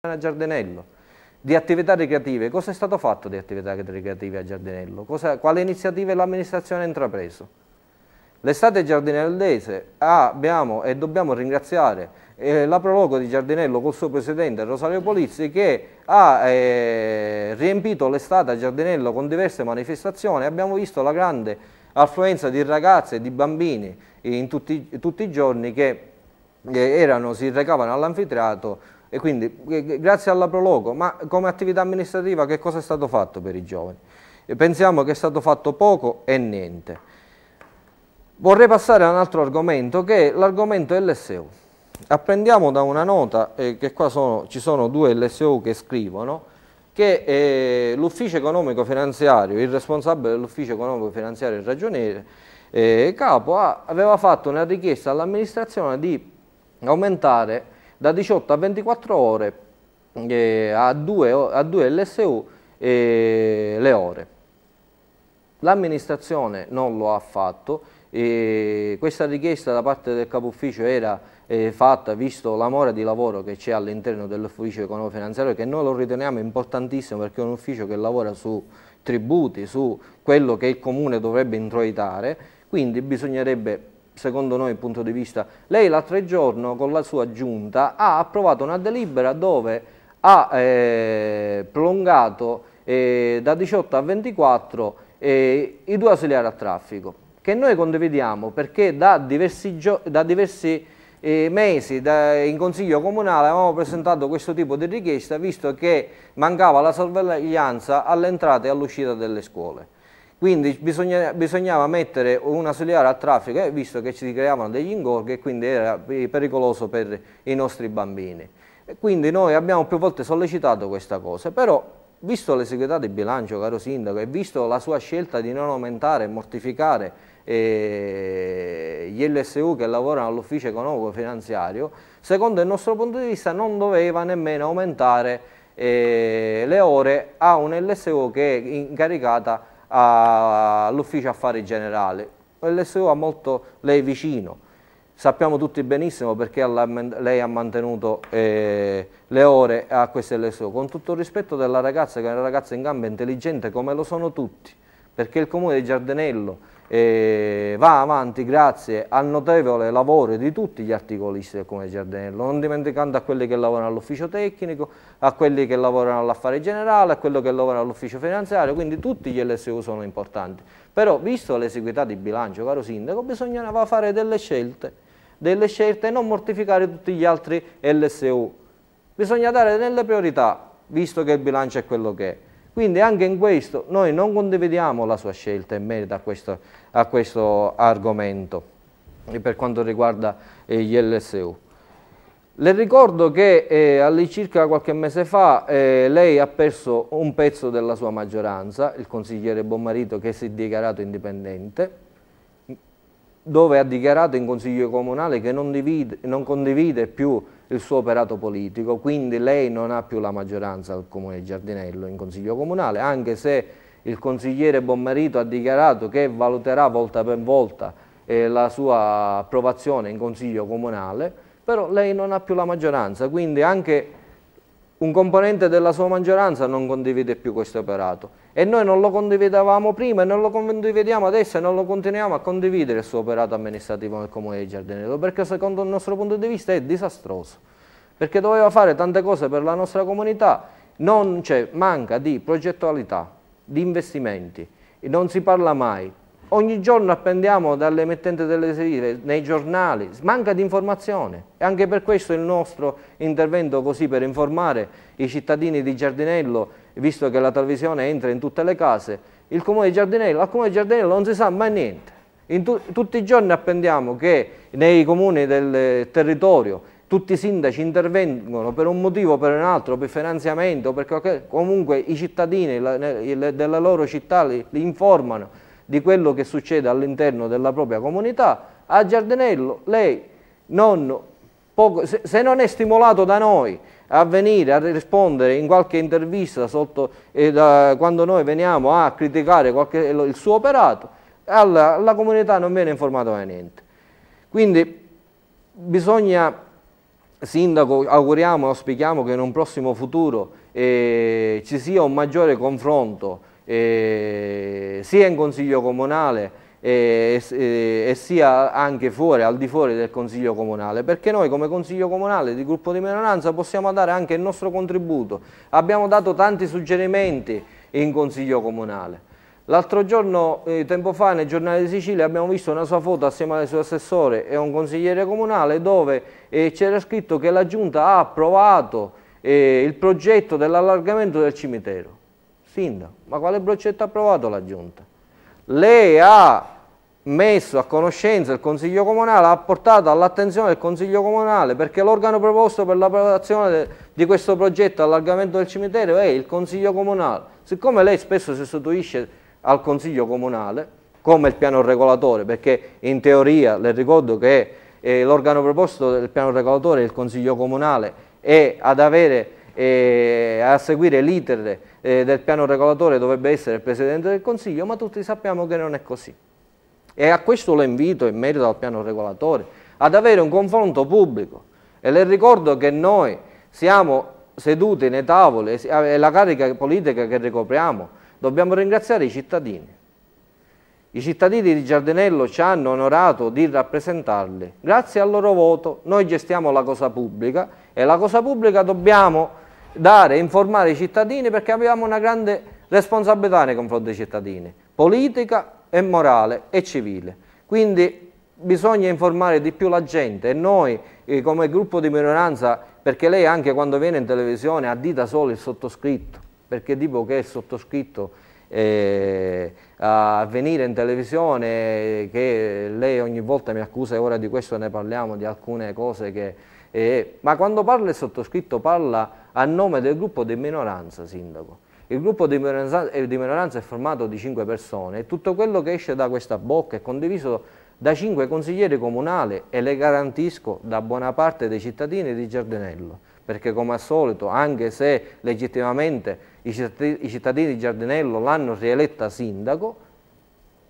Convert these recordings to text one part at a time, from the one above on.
a Giardinello, Di attività ricreative, cosa è stato fatto di attività ricreative a Giardinello? Cosa, quale iniziative l'amministrazione ha intrapreso? L'estate giardinellese ah, abbiamo e dobbiamo ringraziare eh, la Prologo di Giardinello col suo presidente Rosario Polizzi che ha eh, riempito l'estate a Giardinello con diverse manifestazioni, abbiamo visto la grande affluenza di ragazze e di bambini in tutti, tutti i giorni che eh, erano, si recavano all'anfiteatro e quindi grazie alla Prologo, ma come attività amministrativa che cosa è stato fatto per i giovani? E pensiamo che è stato fatto poco e niente. Vorrei passare ad un altro argomento che è l'argomento LSU. Apprendiamo da una nota eh, che qua sono, ci sono due LSU che scrivono che eh, l'ufficio economico finanziario, il responsabile dell'ufficio economico finanziario e ragioniere, eh, capo, ha, aveva fatto una richiesta all'amministrazione di aumentare da 18 a 24 ore eh, a, 2, a 2 LSU eh, le ore. L'amministrazione non lo ha fatto, eh, questa richiesta da parte del capo ufficio era eh, fatta visto l'amore di lavoro che c'è all'interno dell'ufficio economico finanziario che noi lo riteniamo importantissimo perché è un ufficio che lavora su tributi, su quello che il comune dovrebbe introitare, quindi bisognerebbe secondo noi il punto di vista. Lei l'altro giorno con la sua giunta ha approvato una delibera dove ha eh, prolungato eh, da 18 a 24 eh, i due ausiliari a traffico, che noi condividiamo perché da diversi, da diversi eh, mesi da, in Consiglio Comunale avevamo presentato questo tipo di richiesta visto che mancava la sorveglianza all'entrata e all'uscita delle scuole. Quindi bisogna, bisognava mettere una sull'area a traffico, eh, visto che ci si creavano degli ingorghi e quindi era pericoloso per i nostri bambini. E quindi noi abbiamo più volte sollecitato questa cosa, però visto l'esiguità di bilancio, caro Sindaco, e visto la sua scelta di non aumentare e mortificare eh, gli LSU che lavorano all'ufficio economico finanziario, secondo il nostro punto di vista non doveva nemmeno aumentare eh, le ore a un LSU che è incaricata all'ufficio affari generale. L'SU ha molto lei vicino, sappiamo tutti benissimo perché lei ha mantenuto eh, le ore a questo LSU, con tutto il rispetto della ragazza che è una ragazza in gamba intelligente come lo sono tutti perché il Comune di Giardenello eh, va avanti grazie al notevole lavoro di tutti gli articolisti del Comune di Giardenello, non dimenticando a quelli che lavorano all'ufficio tecnico, a quelli che lavorano all'affare generale, a quelli che lavorano all'ufficio finanziario, quindi tutti gli LSU sono importanti. Però visto l'esiguità di bilancio, caro Sindaco, bisognava fare delle scelte, delle scelte e non mortificare tutti gli altri LSU. Bisogna dare delle priorità, visto che il bilancio è quello che è. Quindi anche in questo noi non condividiamo la sua scelta in merito a questo, a questo argomento per quanto riguarda eh, gli LSU. Le ricordo che eh, all'incirca qualche mese fa eh, lei ha perso un pezzo della sua maggioranza, il consigliere Bonmarito che si è dichiarato indipendente, dove ha dichiarato in consiglio comunale che non, divide, non condivide più il suo operato politico, quindi lei non ha più la maggioranza al Comune di Giardinello in Consiglio Comunale, anche se il consigliere Bonmarito ha dichiarato che valuterà volta per volta eh, la sua approvazione in Consiglio Comunale, però lei non ha più la maggioranza, quindi anche un componente della sua maggioranza non condivide più questo operato e noi non lo condividevamo prima e non lo condividiamo adesso e non lo continuiamo a condividere il suo operato amministrativo nel comune di Giardinello perché secondo il nostro punto di vista è disastroso perché doveva fare tante cose per la nostra comunità non c'è, cioè, manca di progettualità, di investimenti non si parla mai Ogni giorno apprendiamo dalle emittenti delle sere, nei giornali, manca di informazione e anche per questo il nostro intervento così per informare i cittadini di Giardinello, visto che la televisione entra in tutte le case, il comune di Giardinello, al comune di Giardinello non si sa mai niente. Tu, tutti i giorni apprendiamo che nei comuni del territorio tutti i sindaci intervengono per un motivo o per un altro, per finanziamento, perché comunque i cittadini la, della loro città li, li informano di quello che succede all'interno della propria comunità, a Giardinello lei non poco, se, se, non è stimolato da noi a venire a rispondere in qualche intervista sotto, eh, da, quando noi veniamo a criticare qualche, il suo operato, alla, alla comunità non viene informato mai niente. Quindi bisogna Sindaco, auguriamo, auspichiamo che in un prossimo futuro eh, ci sia un maggiore confronto eh, sia in consiglio comunale eh, e, e, eh, e, sia anche fuori, al di fuori del Consiglio Comunale, perché noi come Consiglio Comunale di gruppo di minoranza possiamo dare anche il nostro contributo. Abbiamo dato tanti suggerimenti in Consiglio Comunale. L'altro giorno, eh, tempo fa, nel giornale di Sicilia abbiamo visto una sua foto assieme al suo assessore e a un consigliere comunale dove eh, c'era scritto che la Giunta ha approvato eh, il progetto dell'allargamento del cimitero sindaco. Ma quale broccetto ha approvato la giunta? Lei ha messo a conoscenza il Consiglio Comunale, ha portato all'attenzione del Consiglio Comunale perché l'organo proposto per l'approvazione di questo progetto allargamento del cimitero è il Consiglio Comunale. Siccome lei spesso si sostituisce al Consiglio Comunale, come il piano regolatore, perché in teoria le ricordo che eh, l'organo proposto del piano regolatore è il Consiglio Comunale e ad avere eh, a seguire l'iter eh, del piano regolatore dovrebbe essere il Presidente del Consiglio, ma tutti sappiamo che non è così. E a questo lo invito in merito al piano regolatore, ad avere un confronto pubblico. E le ricordo che noi siamo seduti nei tavoli è la carica politica che ricopriamo, dobbiamo ringraziare i cittadini. I cittadini di Giardinello ci hanno onorato di rappresentarli. Grazie al loro voto noi gestiamo la cosa pubblica e la cosa pubblica dobbiamo dare e informare i cittadini perché abbiamo una grande responsabilità nei confronti dei cittadini, politica e morale e civile. Quindi bisogna informare di più la gente e noi eh, come gruppo di minoranza, perché lei anche quando viene in televisione ha addita solo il sottoscritto, perché tipo che il sottoscritto eh, a venire in televisione, che lei ogni volta mi accusa e ora di questo ne parliamo, di alcune cose che... Eh, ma quando parla il sottoscritto parla a nome del gruppo di minoranza, Sindaco. Il gruppo di minoranza, eh, di minoranza è formato di cinque persone e tutto quello che esce da questa bocca è condiviso da cinque consiglieri comunali e le garantisco da buona parte dei cittadini di Giardinello perché come al solito, anche se legittimamente i cittadini, di Giardinello l'hanno rieletta sindaco,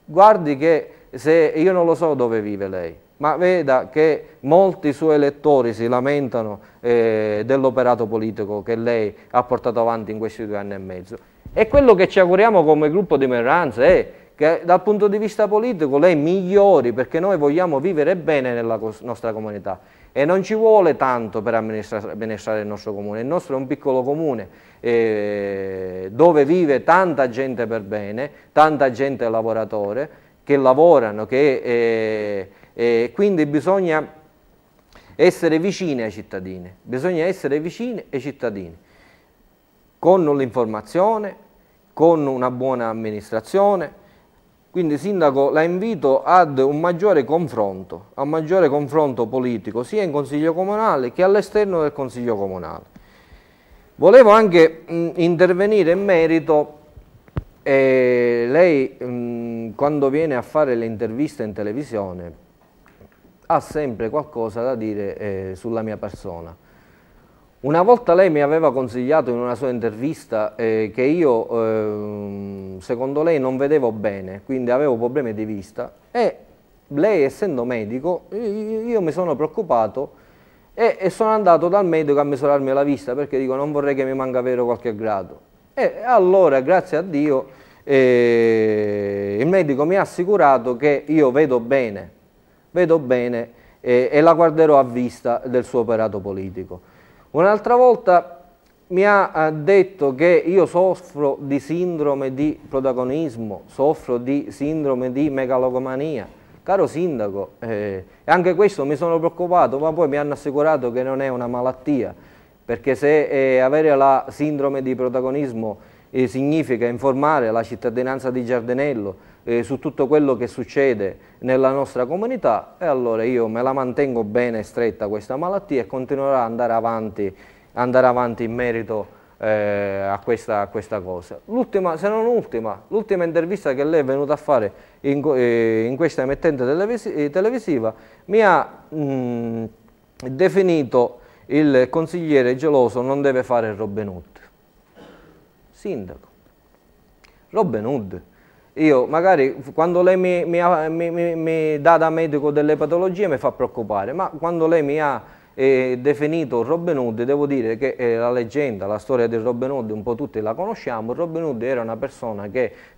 guardi che se io non lo so dove vive lei, ma veda che molti suoi elettori si lamentano eh, dell'operato politico che lei ha portato avanti in questi due anni e mezzo. E quello che ci auguriamo come gruppo di minoranza è che dal punto di vista politico lei migliori perché noi vogliamo vivere bene nella nostra comunità e non ci vuole tanto per amministrare, il nostro comune, il nostro è un piccolo comune eh, dove vive tanta gente per bene, tanta gente lavoratore che lavorano, che, eh, eh, quindi bisogna essere vicini ai cittadini, bisogna essere vicini ai cittadini con l'informazione, con una buona amministrazione, quindi Sindaco la invito ad un maggiore confronto, a un maggiore confronto politico sia in Consiglio Comunale che all'esterno del Consiglio Comunale. Volevo anche mh, intervenire in merito, eh, lei mh, quando viene a fare le interviste in televisione ha sempre qualcosa da dire eh, sulla mia persona. Una volta lei mi aveva consigliato in una sua intervista eh, che io, eh, secondo lei, non vedevo bene, quindi avevo problemi di vista e lei, essendo medico, io mi sono preoccupato e, e sono andato dal medico a misurarmi la vista perché dico non vorrei che mi manca vero qualche grado. E allora, grazie a Dio, eh, il medico mi ha assicurato che io vedo bene, vedo bene eh, e la guarderò a vista del suo operato politico. Un'altra volta mi ha detto che io soffro di sindrome di protagonismo, soffro di sindrome di megalogomania. Caro sindaco, eh, anche questo mi sono preoccupato, ma poi mi hanno assicurato che non è una malattia, perché se eh, avere la sindrome di protagonismo eh, significa informare la cittadinanza di Giardinello eh, su tutto quello che succede nella nostra comunità e allora io me la mantengo bene stretta questa malattia e continuerò ad andare avanti, andare avanti in merito eh, a, questa, a, questa, cosa. L'ultima, se non ultima, l'ultima intervista che lei è venuta a fare in, eh, in questa emittente televisi eh, televisiva mi ha mh, mm, definito il consigliere geloso non deve fare Robin Hood sindaco. Robin Hood. Io magari quando lei mi, mi, ha, mi, mi dà da medico delle patologie mi fa preoccupare, ma quando lei mi ha eh, definito Robin Hood, devo dire che eh, la leggenda, la storia di Robin Hood, un po' tutti la conosciamo, Robin Hood era una persona che